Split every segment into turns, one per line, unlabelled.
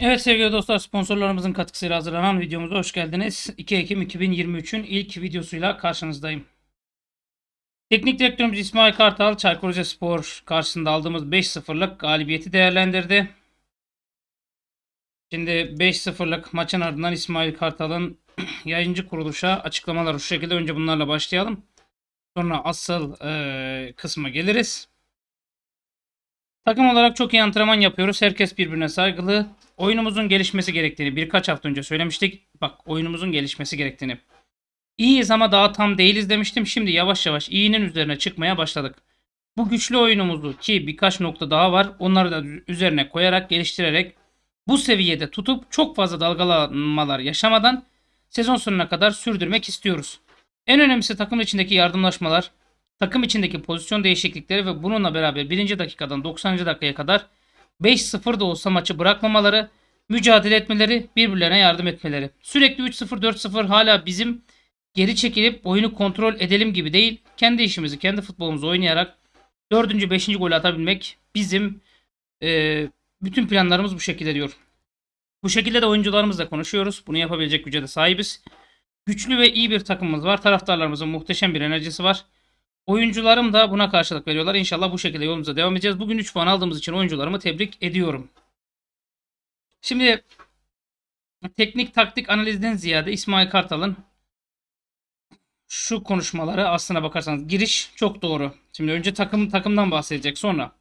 Evet sevgili dostlar sponsorlarımızın katkısıyla hazırlanan videomuza hoş geldiniz. 2 Ekim 2023'ün ilk videosuyla karşınızdayım. Teknik direktörümüz İsmail Kartal Çaykur Rizespor karşısında aldığımız 5-0'lık galibiyeti değerlendirdi. Şimdi 5-0'lık maçın ardından İsmail Kartal'ın yayıncı kuruluşa açıklamalar şu şekilde. Önce bunlarla başlayalım. Sonra asıl e, kısma geliriz. Takım olarak çok iyi antrenman yapıyoruz. Herkes birbirine saygılı. Oyunumuzun gelişmesi gerektiğini birkaç hafta önce söylemiştik. Bak oyunumuzun gelişmesi gerektiğini. İyiyiz ama daha tam değiliz demiştim. Şimdi yavaş yavaş iyinin üzerine çıkmaya başladık. Bu güçlü oyunumuzu ki birkaç nokta daha var. Onları da üzerine koyarak geliştirerek bu seviyede tutup çok fazla dalgalanmalar yaşamadan sezon sonuna kadar sürdürmek istiyoruz. En önemlisi takım içindeki yardımlaşmalar takım içindeki pozisyon değişiklikleri ve bununla beraber 1. dakikadan 90. dakikaya kadar 5-0 da olsa maçı bırakmamaları, mücadele etmeleri, birbirlerine yardım etmeleri. Sürekli 3-0 4-0 hala bizim geri çekilip oyunu kontrol edelim gibi değil. Kendi işimizi, kendi futbolumuzu oynayarak 4. 5. golü atabilmek bizim e, bütün planlarımız bu şekilde diyor. Bu şekilde de oyuncularımızla konuşuyoruz. Bunu yapabilecek güce de sahibiz. Güçlü ve iyi bir takımımız var. Taraftarlarımızın muhteşem bir enerjisi var. Oyuncularım da buna karşılık veriyorlar. İnşallah bu şekilde yolumuza devam edeceğiz. Bugün 3 puan aldığımız için oyuncularımı tebrik ediyorum. Şimdi teknik taktik analizden ziyade İsmail Kartal'ın şu konuşmaları aslına bakarsanız giriş çok doğru. Şimdi önce takım takımdan bahsedecek sonra.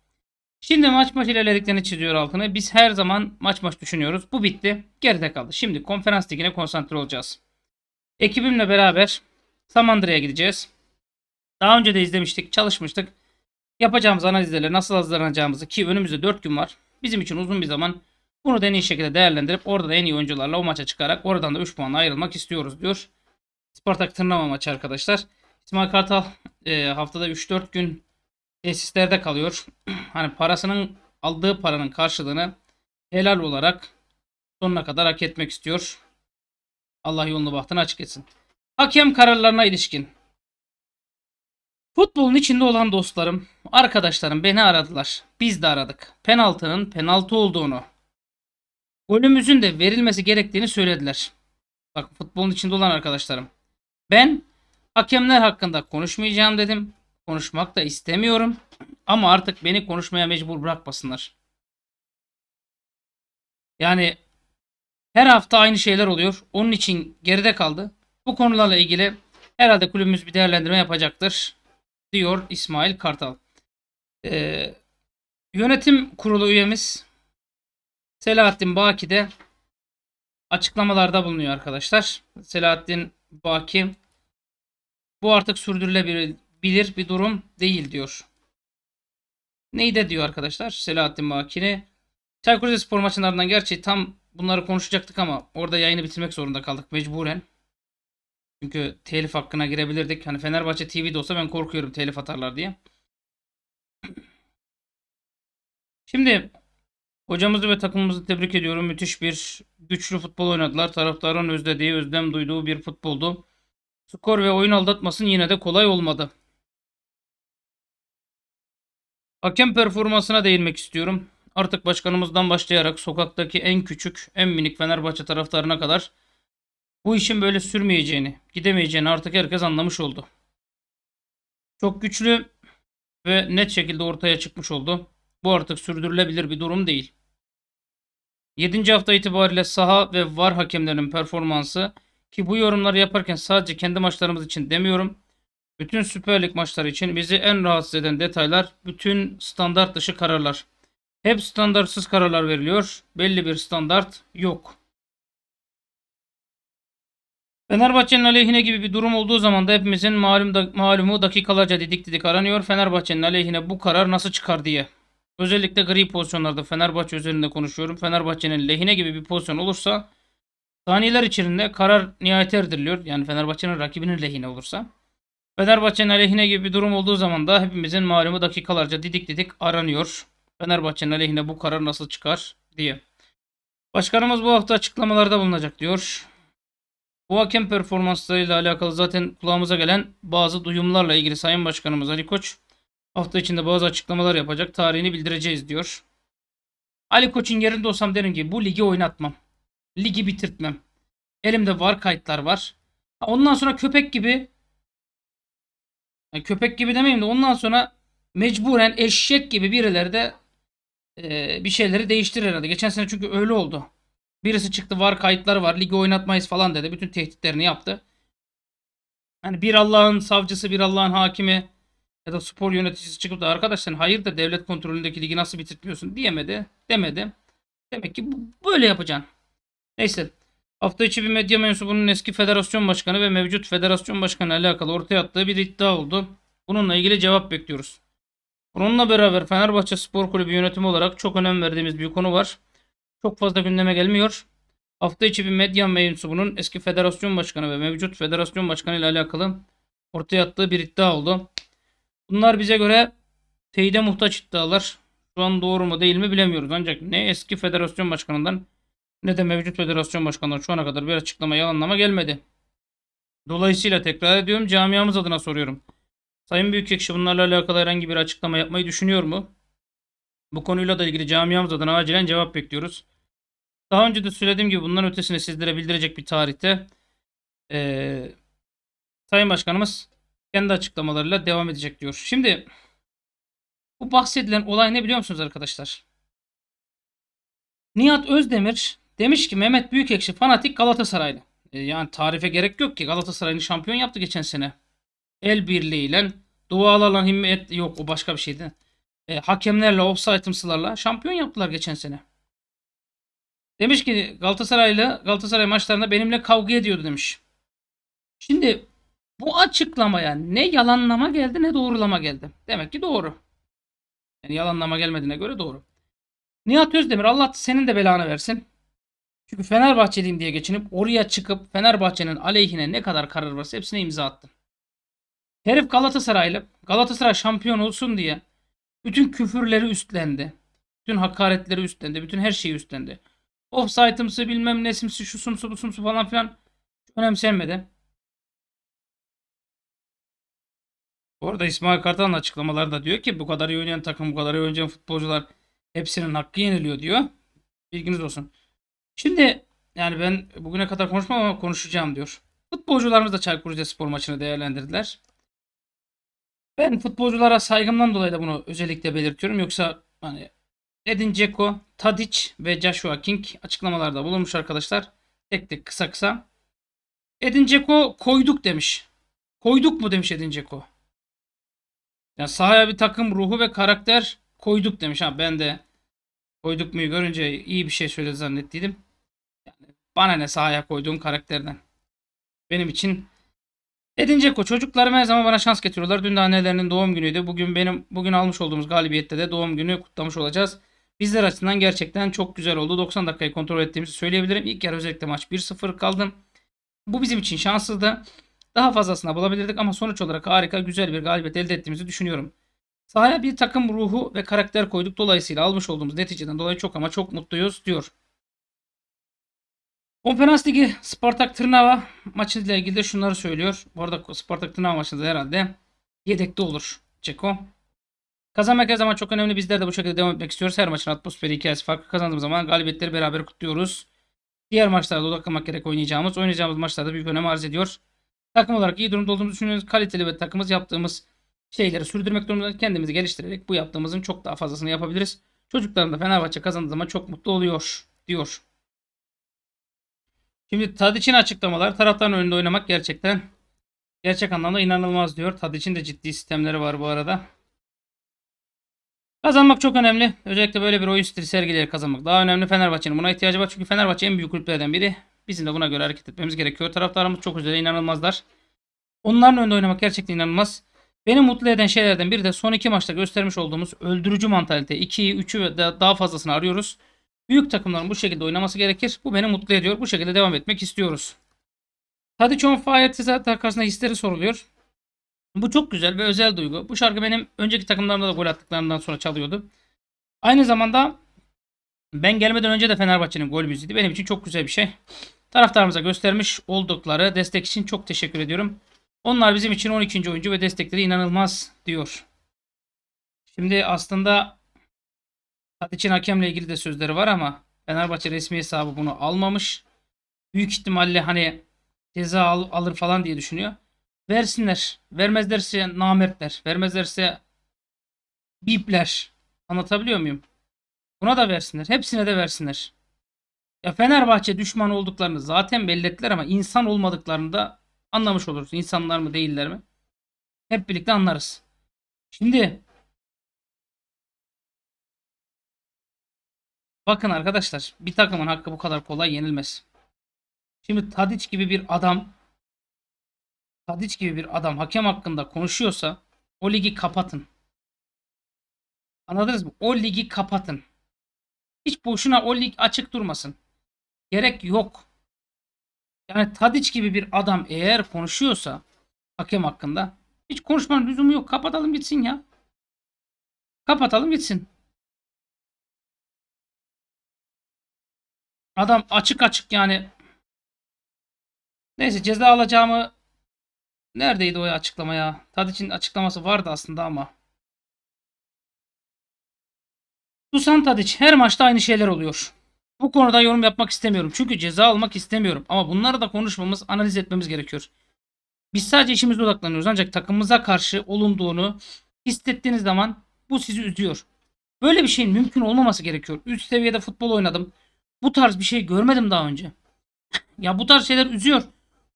Şimdi maç maç ilerlediklerini çiziyor altını. Biz her zaman maç maç düşünüyoruz. Bu bitti. Geride kaldı. Şimdi konferans ligine konsantre olacağız. Ekibimle beraber Samandıra'ya gideceğiz. Daha önce de izlemiştik, çalışmıştık. Yapacağımız analizleri nasıl hazırlanacağımızı ki önümüzde 4 gün var. Bizim için uzun bir zaman. Bunu da en iyi şekilde değerlendirip orada da en iyi oyuncularla o maça çıkarak oradan da 3 puanla ayrılmak istiyoruz diyor. Spartak Tırnava maçı arkadaşlar. İsmail Kartal e, haftada 3-4 gün tesislerde kalıyor. hani parasının aldığı paranın karşılığını helal olarak sonuna kadar hak etmek istiyor. Allah yolunu bahtını açık etsin. Hakem kararlarına ilişkin Futbolun içinde olan dostlarım, arkadaşlarım beni aradılar. Biz de aradık. Penaltının penaltı olduğunu, golümüzün de verilmesi gerektiğini söylediler. Bak futbolun içinde olan arkadaşlarım. Ben hakemler hakkında konuşmayacağım dedim. Konuşmak da istemiyorum. Ama artık beni konuşmaya mecbur bırakmasınlar. Yani her hafta aynı şeyler oluyor. Onun için geride kaldı. Bu konularla ilgili herhalde kulübümüz bir değerlendirme yapacaktır diyor İsmail Kartal. Ee, yönetim kurulu üyemiz Selahattin Baki de açıklamalarda bulunuyor arkadaşlar. Selahattin Baki bu artık sürdürülebilir bir durum değil diyor. Neyi de diyor arkadaşlar Selahattin Baki'ni. Çaykur Rizespor maçının ardından gerçi tam bunları konuşacaktık ama orada yayını bitirmek zorunda kaldık mecburen. Çünkü telif hakkına girebilirdik. Hani Fenerbahçe TV'de olsa ben korkuyorum telif atarlar diye. Şimdi hocamızı ve takımımızı tebrik ediyorum. Müthiş bir güçlü futbol oynadılar. Taraftarın özlediği, özlem duyduğu bir futboldu. Skor ve oyun aldatmasın yine de kolay olmadı. Hakem performansına değinmek istiyorum. Artık başkanımızdan başlayarak sokaktaki en küçük, en minik Fenerbahçe taraftarına kadar bu işin böyle sürmeyeceğini, gidemeyeceğini artık herkes anlamış oldu. Çok güçlü ve net şekilde ortaya çıkmış oldu. Bu artık sürdürülebilir bir durum değil. 7. hafta itibariyle saha ve VAR hakemlerin performansı ki bu yorumları yaparken sadece kendi maçlarımız için demiyorum. Bütün Süper Lig maçları için bizi en rahatsız eden detaylar bütün standart dışı kararlar. Hep standartsız kararlar veriliyor. Belli bir standart yok. Fenerbahçe'nin aleyhine gibi bir durum olduğu zaman da hepimizin malum da, malumu dakikalarca didik didik aranıyor. Fenerbahçe'nin aleyhine bu karar nasıl çıkar diye. Özellikle gri pozisyonlarda Fenerbahçe üzerinde konuşuyorum. Fenerbahçe'nin lehine gibi bir pozisyon olursa saniyeler içerisinde karar nihayete erdiriliyor. Yani Fenerbahçe'nin rakibinin lehine olursa. Fenerbahçe'nin aleyhine gibi bir durum olduğu zaman da hepimizin malumu dakikalarca didik didik aranıyor. Fenerbahçe'nin aleyhine bu karar nasıl çıkar diye. Başkanımız bu hafta açıklamalarda bulunacak diyor. Bu hakem performanslarıyla alakalı zaten kulağımıza gelen bazı duyumlarla ilgili Sayın Başkanımız Ali Koç hafta içinde bazı açıklamalar yapacak. Tarihini bildireceğiz diyor. Ali Koç'un yerinde olsam derim ki bu ligi oynatmam. Ligi bitirtmem. Elimde var kayıtlar var. Ondan sonra köpek gibi yani köpek gibi demeyeyim de ondan sonra mecburen eşek gibi birileri de e, bir şeyleri değiştirir herhalde. Geçen sene çünkü öyle oldu. Birisi çıktı var kayıtlar var ligi oynatmayız falan dedi. Bütün tehditlerini yaptı. Yani bir Allah'ın savcısı bir Allah'ın hakimi ya da spor yöneticisi çıkıp da arkadaş sen hayırdır devlet kontrolündeki ligi nasıl bitirtmiyorsun diyemedi. Demedi. Demek ki böyle yapacaksın. Neyse. Hafta içi bir medya mensubunun eski federasyon başkanı ve mevcut federasyon başkanı alakalı ortaya attığı bir iddia oldu. Bununla ilgili cevap bekliyoruz. Bununla beraber Fenerbahçe Spor Kulübü yönetimi olarak çok önem verdiğimiz bir konu var çok fazla gündeme gelmiyor. Hafta içi bir medya mensubunun eski federasyon başkanı ve mevcut federasyon başkanı ile alakalı ortaya attığı bir iddia oldu. Bunlar bize göre teyide muhtaç iddialar. Şu an doğru mu değil mi bilemiyoruz. Ancak ne eski federasyon başkanından ne de mevcut federasyon başkanından şu ana kadar bir açıklama yalanlama gelmedi. Dolayısıyla tekrar ediyorum camiamız adına soruyorum. Sayın Büyükekşi bunlarla alakalı herhangi bir açıklama yapmayı düşünüyor mu? Bu konuyla da ilgili camiamız adına acilen cevap bekliyoruz. Daha önce de söylediğim gibi bunların ötesine sizlere bildirecek bir tarihte e, Sayın Başkanımız kendi açıklamalarıyla devam edecek diyor. Şimdi bu bahsedilen olay ne biliyor musunuz arkadaşlar? Nihat Özdemir demiş ki Mehmet Büyükekşi fanatik Galatasaraylı. E, yani tarife gerek yok ki Galatasaray'ın şampiyon yaptı geçen sene. El birliğiyle dualarla himmet yok o başka bir şeydi. E, hakemlerle, offside şampiyon yaptılar geçen sene. Demiş ki Galatasaray'la Galatasaray maçlarında benimle kavga ediyordu demiş. Şimdi bu açıklamaya ne yalanlama geldi ne doğrulama geldi. Demek ki doğru. Yani yalanlama gelmediğine göre doğru. Nihat Özdemir Allah senin de belanı versin. Çünkü Fenerbahçeliyim diye geçinip oraya çıkıp Fenerbahçe'nin aleyhine ne kadar karar varsa hepsine imza attın. Herif Galatasaraylı. Galatasaray şampiyon olsun diye bütün küfürleri üstlendi. Bütün hakaretleri üstlendi. Bütün her şeyi üstlendi.
Offsite'ımsı bilmem nesimsi şu sumsu bu sumsu falan filan önemsenmedi. Bu arada İsmail Kartal'ın açıklamalarında diyor ki bu kadar iyi oynayan takım bu kadar iyi oynayan futbolcular hepsinin hakkı yeniliyor diyor. Bilginiz
olsun. Şimdi yani ben bugüne kadar konuşmam ama konuşacağım diyor. Futbolcularımız da Çaykur Rizespor maçını değerlendirdiler. Ben futbolculara saygımdan dolayı da bunu özellikle belirtiyorum. Yoksa hani Edin Dzeko, Tadic ve Joshua King açıklamalarda bulunmuş arkadaşlar. Tek tek kısa kısa. Edin Dzeko koyduk demiş. Koyduk mu demiş Edin Dzeko. Yani sahaya bir takım ruhu ve karakter koyduk demiş. Ha ben de koyduk muyu görünce iyi bir şey söyledi zannettiydim. Yani bana ne sahaya koyduğum karakterden. Benim için Edin Dzeko çocuklarım her zaman bana şans getiriyorlar. Dün de annelerinin doğum günüydü. Bugün benim bugün almış olduğumuz galibiyette de doğum günü kutlamış olacağız. Bizler açısından gerçekten çok güzel oldu. 90 dakikayı kontrol ettiğimizi söyleyebilirim. İlk yarı özellikle maç 1-0 kaldı. Bu bizim için şanssızdı. Daha fazlasına bulabilirdik ama sonuç olarak harika güzel bir galibiyet elde ettiğimizi düşünüyorum. Sahaya bir takım ruhu ve karakter koyduk. Dolayısıyla almış olduğumuz neticeden dolayı çok ama çok mutluyuz diyor. Konferans Ligi Spartak Tırnava maçıyla ilgili de şunları söylüyor. Bu arada Spartak Tırnava maçında herhalde yedekte olur Ceko. Kazanmak her zaman çok önemli. Bizler de bu şekilde devam etmek istiyoruz. Her maçın atmosferi hikayesi farklı kazandığımız zaman galibiyetleri beraber kutluyoruz. Diğer maçlarda odaklanmak gerek oynayacağımız, oynayacağımız maçlarda büyük önem arz ediyor. Takım olarak iyi durumda olduğumuzu düşünüyoruz. Kaliteli ve takımız yaptığımız şeyleri sürdürmek durumunda kendimizi geliştirerek bu yaptığımızın çok daha fazlasını yapabiliriz. Çocuklarım da Fenerbahçe kazandığı zaman çok mutlu oluyor diyor. Şimdi Tadiç'in açıklamalar taraftan önünde oynamak gerçekten gerçek anlamda inanılmaz diyor. Tadiç'in de ciddi sistemleri var bu arada. Kazanmak çok önemli. Özellikle böyle bir oyun stili sergileri kazanmak daha önemli. Fenerbahçe'nin buna ihtiyacı var. Çünkü Fenerbahçe en büyük kulüplerden biri. Bizim de buna göre hareket etmemiz gerekiyor. Taraftarımız çok üzere inanılmazlar. Onların önünde oynamak gerçekten inanılmaz. Beni mutlu eden şeylerden biri de son iki maçta göstermiş olduğumuz öldürücü mantalite. 2'yi, 3'ü ve daha fazlasını arıyoruz. Büyük takımların bu şekilde oynaması gerekir. Bu beni mutlu ediyor. Bu şekilde devam etmek istiyoruz. Tadiç on Fire karşısında hisleri soruluyor. Bu çok güzel ve özel duygu. Bu şarkı benim önceki takımlarımda da gol attıklarından sonra çalıyordu. Aynı zamanda ben gelmeden önce de Fenerbahçe'nin gol müziğiydi. Benim için çok güzel bir şey. Taraftarımıza göstermiş oldukları destek için çok teşekkür ediyorum. Onlar bizim için 12. oyuncu ve destekleri inanılmaz diyor. Şimdi aslında Tadiç'in hakemle ilgili de sözleri var ama Fenerbahçe resmi hesabı bunu almamış. Büyük ihtimalle hani ceza al, alır falan diye düşünüyor. Versinler. Vermezlerse namertler. Vermezlerse bipler. Anlatabiliyor muyum? Buna da versinler. Hepsine de versinler. Ya Fenerbahçe düşman olduklarını zaten belli ettiler ama insan olmadıklarını da anlamış
oluruz. İnsanlar mı değiller mi? Hep birlikte anlarız. Şimdi bakın arkadaşlar bir takımın hakkı bu kadar kolay yenilmez. Şimdi Tadic gibi bir adam
Tadic gibi bir adam hakem hakkında konuşuyorsa o ligi kapatın. Anladınız mı? O ligi kapatın. Hiç boşuna o lig açık durmasın. Gerek yok. Yani Tadic gibi bir adam eğer
konuşuyorsa hakem hakkında hiç konuşmanın lüzumu yok. Kapatalım gitsin ya. Kapatalım gitsin. Adam açık açık yani. Neyse ceza alacağımı Neredeydi o ya açıklama ya? Tadic'in açıklaması vardı aslında ama. Susan Tadic her maçta aynı şeyler oluyor. Bu
konuda yorum yapmak istemiyorum. Çünkü ceza almak istemiyorum. Ama bunları da konuşmamız, analiz etmemiz gerekiyor. Biz sadece işimize odaklanıyoruz. Ancak takımımıza karşı olunduğunu hissettiğiniz zaman bu sizi üzüyor. Böyle bir şeyin mümkün olmaması gerekiyor. Üst seviyede futbol oynadım. Bu tarz bir şey görmedim daha önce. ya bu tarz şeyler üzüyor.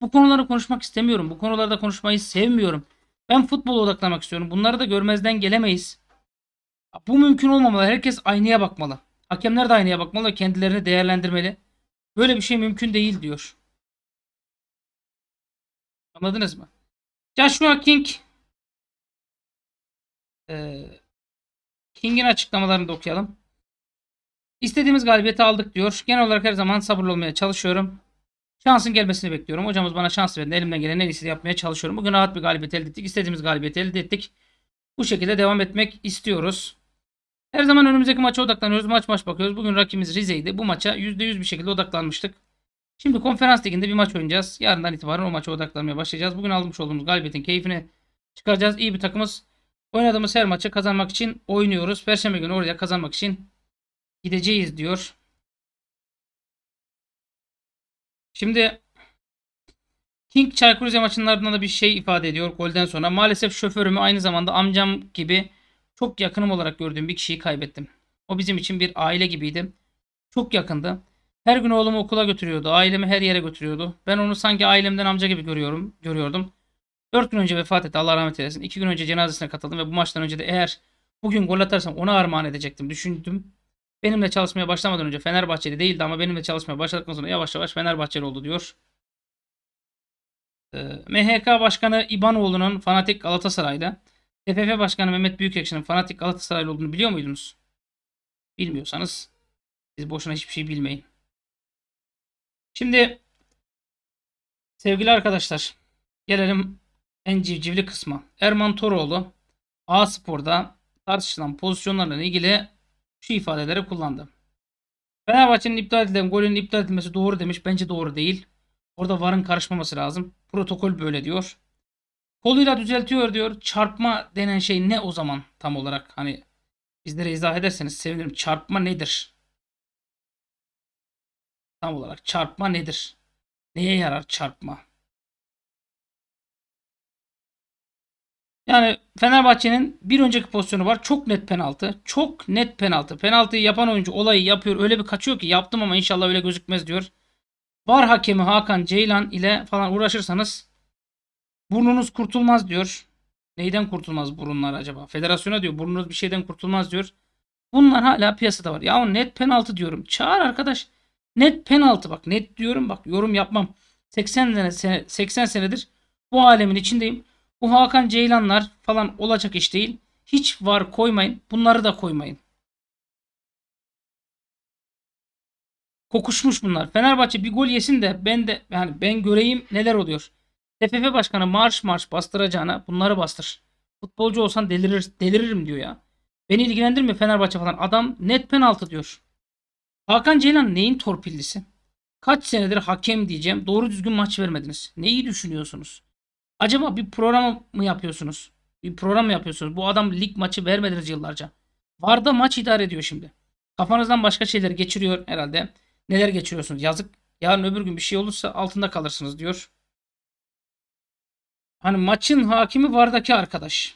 Bu konuları konuşmak istemiyorum. Bu konularda konuşmayı sevmiyorum. Ben futbola odaklamak istiyorum. Bunları da görmezden gelemeyiz. Bu mümkün olmamalı. Herkes aynaya bakmalı. Hakemler de aynaya bakmalı kendilerini
değerlendirmeli. Böyle bir şey mümkün değil diyor. Anladınız mı? Joshua King e, King'in açıklamalarını da okuyalım. İstediğimiz galibiyeti aldık diyor.
Genel olarak her zaman sabırlı olmaya çalışıyorum. Şansın gelmesini bekliyorum. Hocamız bana şans verdi. Elimden gelen en iyisini yapmaya çalışıyorum. Bugün rahat bir galibiyet elde ettik. İstediğimiz galibiyeti elde ettik. Bu şekilde devam etmek istiyoruz. Her zaman önümüzdeki maça odaklanıyoruz. Maç maç bakıyoruz. Bugün rakibimiz Rize'ydi. Bu maça %100 bir şekilde odaklanmıştık. Şimdi konferans liginde bir maç oynayacağız. Yarından itibaren o maça odaklanmaya başlayacağız. Bugün almış olduğumuz galibiyetin keyfini çıkaracağız. İyi bir takımız. Oynadığımız her maçı kazanmak
için oynuyoruz. Perşembe günü oraya kazanmak için gideceğiz diyor. Şimdi King Çaykur
maçının ardından da bir şey ifade ediyor golden sonra. Maalesef şoförümü aynı zamanda amcam gibi çok yakınım olarak gördüğüm bir kişiyi kaybettim. O bizim için bir aile gibiydi. Çok yakındı. Her gün oğlumu okula götürüyordu. Ailemi her yere götürüyordu. Ben onu sanki ailemden amca gibi görüyorum, görüyordum. 4 gün önce vefat etti. Allah rahmet eylesin. 2 gün önce cenazesine katıldım ve bu maçtan önce de eğer bugün gol atarsam ona armağan edecektim. Düşündüm Benimle çalışmaya başlamadan önce Fenerbahçeli değildi ama benimle çalışmaya başladıktan sonra yavaş yavaş Fenerbahçeli oldu diyor. Ee, MHK Başkanı İbanoğlu'nun fanatik Galatasaray'da. TFF Başkanı Mehmet Büyükekşi'nin fanatik
Galatasaraylı olduğunu biliyor muydunuz? Bilmiyorsanız siz boşuna hiçbir şey bilmeyin. Şimdi sevgili arkadaşlar gelelim en civcivli kısma. Erman Toroğlu A Spor'da
tartışılan pozisyonlarla ilgili şu ifadeleri kullandı. Fenerbahçe'nin iptal edilen golün iptal edilmesi doğru demiş. Bence doğru değil. Orada varın karışmaması lazım. Protokol böyle diyor. Koluyla düzeltiyor diyor. Çarpma denen şey ne o zaman tam olarak?
Hani bizlere izah ederseniz sevinirim. Çarpma nedir? Tam olarak çarpma nedir? Neye yarar çarpma? Yani Fenerbahçe'nin bir önceki pozisyonu var.
Çok net penaltı. Çok net penaltı. Penaltıyı yapan oyuncu olayı yapıyor. Öyle bir kaçıyor ki yaptım ama inşallah öyle gözükmez diyor. Var hakemi Hakan Ceylan ile falan uğraşırsanız burnunuz kurtulmaz diyor. Neyden kurtulmaz burunlar acaba? Federasyona diyor burnunuz bir şeyden kurtulmaz diyor. Bunlar hala piyasada var. Ya net penaltı diyorum. Çağır arkadaş. Net penaltı bak net diyorum bak yorum yapmam. 80 sene 80 senedir
bu alemin içindeyim. Bu Hakan Ceylanlar falan olacak iş değil. Hiç var koymayın. Bunları da koymayın. Kokuşmuş bunlar. Fenerbahçe bir gol yesin de ben de yani ben göreyim neler oluyor. TFF
başkanı marş marş bastıracağına bunları bastır. Futbolcu olsan delirir, deliririm diyor ya. Beni ilgilendirmiyor Fenerbahçe falan. Adam net penaltı diyor. Hakan Ceylan neyin torpillisi? Kaç senedir hakem diyeceğim. Doğru düzgün maç vermediniz. Neyi düşünüyorsunuz? Acaba bir program mı yapıyorsunuz? Bir program mı yapıyorsunuz? Bu adam lig maçı vermediniz yıllarca. Varda maç idare ediyor şimdi. Kafanızdan başka şeyler geçiriyor herhalde.
Neler geçiriyorsunuz? Yazık. Yarın öbür gün bir şey olursa altında kalırsınız diyor. Hani maçın hakimi Vardaki arkadaş.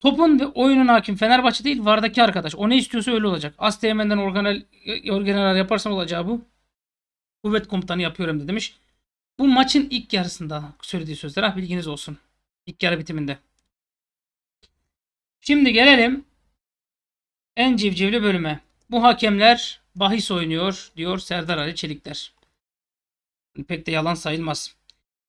Topun ve oyunun hakim Fenerbahçe değil Vardaki arkadaş. O ne
istiyorsa öyle olacak. Asteğmen'den organel, e, organeler yaparsan olacağı bu kuvvet komutanı yapıyorum da demiş. Bu maçın ilk yarısında söylediği sözler. Ha, ah, bilginiz olsun. İlk yarı bitiminde. Şimdi gelelim en civcivli bölüme. Bu hakemler bahis oynuyor diyor Serdar Ali Çelikler. Pek de yalan sayılmaz.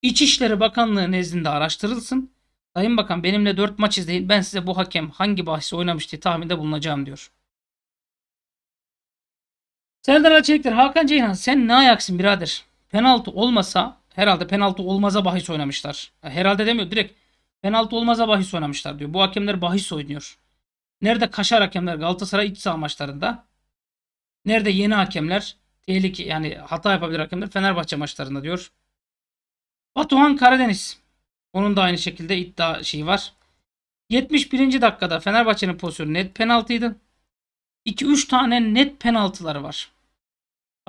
İçişleri Bakanlığı nezdinde araştırılsın. Sayın Bakan benimle 4 maç izleyin. Ben size bu hakem hangi bahis oynamış diye tahminde bulunacağım diyor. Serdar Alçelikler Hakan Ceyhan sen ne ayaksın birader? Penaltı olmasa herhalde penaltı olmaza bahis oynamışlar. Herhalde demiyor direkt penaltı olmaza bahis oynamışlar diyor. Bu hakemler bahis oynuyor. Nerede kaşar hakemler Galatasaray iç saha maçlarında? Nerede yeni hakemler? Tehlike yani hata yapabilir hakemler Fenerbahçe maçlarında diyor. Batuhan Karadeniz. Onun da aynı şekilde iddia şeyi var. 71. dakikada Fenerbahçe'nin pozisyonu net penaltıydı. 2-3 tane net penaltıları var.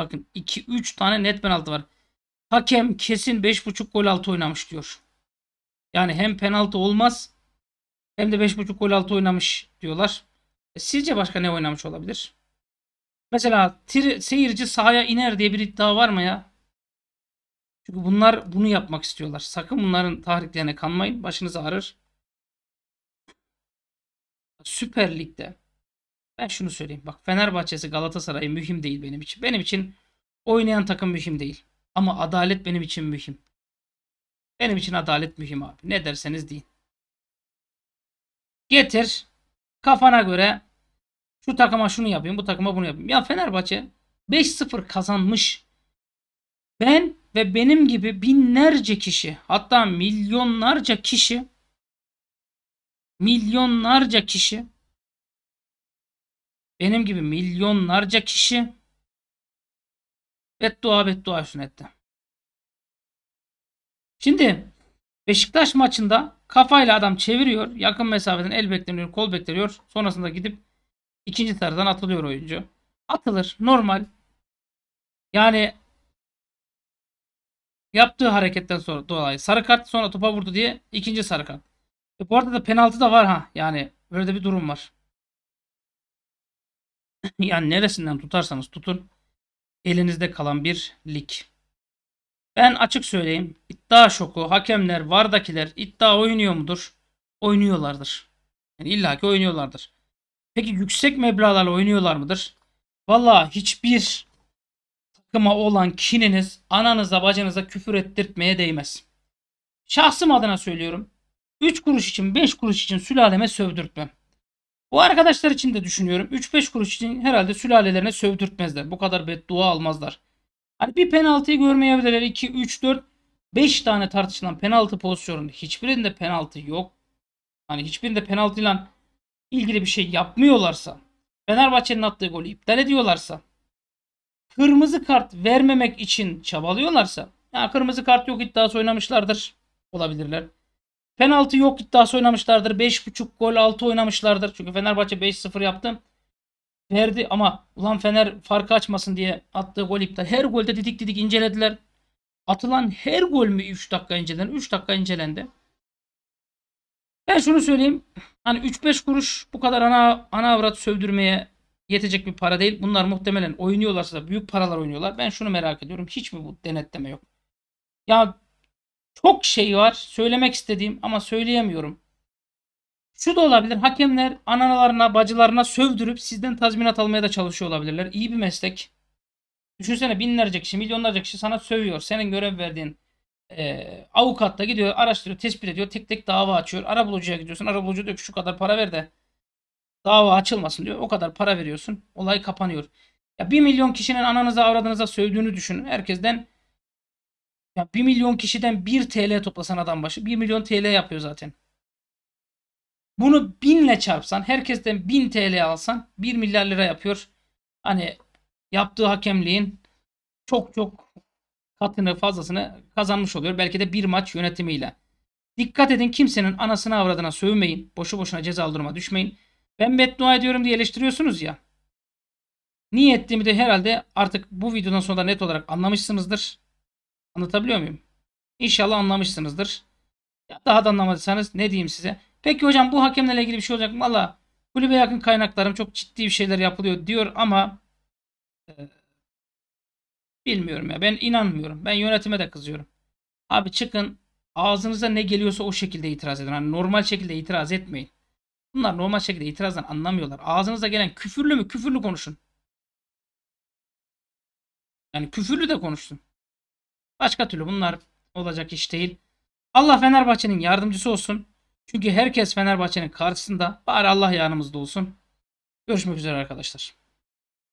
Bakın 2-3 tane net penaltı var. Hakem kesin 5.5 gol altı oynamış diyor. Yani hem penaltı olmaz hem de 5.5 gol altı oynamış diyorlar. E, sizce başka ne oynamış olabilir? Mesela tiri, seyirci sahaya iner diye bir iddia var mı ya? Çünkü bunlar bunu yapmak istiyorlar. Sakın bunların tahriklerine kanmayın. Başınız ağrır. Süper Lig'de ben şunu söyleyeyim. Bak Fenerbahçe'si Galatasaray mühim değil benim için. Benim için oynayan takım mühim değil. Ama adalet benim için mühim. Benim için adalet mühim abi. Ne derseniz deyin. Getir. Kafana göre şu takıma şunu yapayım, bu takıma bunu yapayım. Ya Fenerbahçe 5-0 kazanmış. Ben ve benim gibi binlerce kişi, hatta milyonlarca kişi
milyonlarca kişi benim gibi milyonlarca kişi beddua beddua sünnetti. Şimdi Beşiktaş maçında
kafayla adam çeviriyor. Yakın mesafeden el bekleniyor, kol bekleniyor. Sonrasında gidip ikinci sarıdan atılıyor oyuncu. Atılır. Normal. Yani yaptığı hareketten sonra dolayı sarı kart sonra topa vurdu diye ikinci sarı kart. E bu arada da penaltı da var ha. Yani böyle de bir durum var. yani neresinden tutarsanız tutun elinizde kalan bir lig. Ben açık söyleyeyim iddia şoku hakemler vardakiler iddia oynuyor mudur? Oynuyorlardır. Yani illaki oynuyorlardır. Peki yüksek meblalarla oynuyorlar mıdır? Valla hiçbir takıma olan kininiz ananıza bacınıza küfür ettirtmeye değmez. Şahsım adına söylüyorum. 3 kuruş için 5 kuruş için sülaleme sövdürtmem. Bu arkadaşlar için de düşünüyorum. 3-5 kuruş için herhalde sülalelerine sövdürtmezler. Bu kadar beddua almazlar. Hani bir penaltıyı görmeyebilirler. 2, 3, 4, 5 tane tartışılan penaltı pozisyonunda hiçbirinde penaltı yok. Hani hiçbirinde penaltıyla ilgili bir şey yapmıyorlarsa, Fenerbahçe'nin attığı golü iptal ediyorlarsa, kırmızı kart vermemek için çabalıyorlarsa, ya kırmızı kart yok iddiası oynamışlardır olabilirler. Penaltı yok iddiası oynamışlardır. 5.5 gol 6 oynamışlardır. Çünkü Fenerbahçe 5-0 yaptı. Verdi ama ulan Fener farkı açmasın diye attığı gol iptal. Her golde didik didik incelediler. Atılan her gol mü 3 dakika incelendi? 3 dakika incelendi. Ben şunu söyleyeyim. Hani 3-5 kuruş bu kadar ana ana avrat sövdürmeye yetecek bir para değil. Bunlar muhtemelen oynuyorlarsa da büyük paralar oynuyorlar. Ben şunu merak ediyorum. Hiç mi bu denetleme yok? Ya çok şey var söylemek istediğim ama söyleyemiyorum. Şu da olabilir. Hakemler analarına, bacılarına sövdürüp sizden tazminat almaya da çalışıyor olabilirler. İyi bir meslek. Düşünsene binlerce kişi, milyonlarca kişi sana sövüyor. Senin görev verdiğin e, avukat da gidiyor, araştırıyor, tespit ediyor. Tek tek dava açıyor. Ara bulucuya gidiyorsun. ara bulucu diyor ki şu kadar para ver de dava açılmasın diyor. O kadar para veriyorsun. Olay kapanıyor. Ya 1 milyon kişinin ananıza avradınıza sövdüğünü düşünün. Herkesten ya 1 milyon kişiden 1 TL toplasan adam başı 1 milyon TL yapıyor zaten. Bunu 1000 ile çarpsan herkesten 1000 TL alsan 1 milyar lira yapıyor. Hani yaptığı hakemliğin çok çok katını fazlasını kazanmış oluyor. Belki de bir maç yönetimiyle. Dikkat edin kimsenin anasını avradına sövmeyin. Boşu boşuna cezalandırma düşmeyin. Ben beddua ediyorum diye eleştiriyorsunuz ya. Niye ettiğimi de herhalde artık bu videodan sonra net olarak anlamışsınızdır. Anlatabiliyor muyum? İnşallah anlamışsınızdır. Ya daha da anlamadıysanız ne diyeyim size. Peki hocam bu hakemlerle ilgili bir şey olacak mı? Valla kulübe yakın kaynaklarım çok ciddi bir şeyler yapılıyor diyor ama e, bilmiyorum ya ben inanmıyorum. Ben yönetime de kızıyorum. Abi çıkın ağzınıza ne geliyorsa o şekilde itiraz edin. Hani normal şekilde itiraz etmeyin. Bunlar normal şekilde itirazdan anlamıyorlar. Ağzınıza gelen küfürlü mü
küfürlü konuşun. Yani küfürlü de konuşsun. Başka türlü bunlar olacak iş değil. Allah Fenerbahçe'nin yardımcısı olsun. Çünkü herkes Fenerbahçe'nin karşısında. Bari Allah yanımızda olsun. Görüşmek üzere arkadaşlar.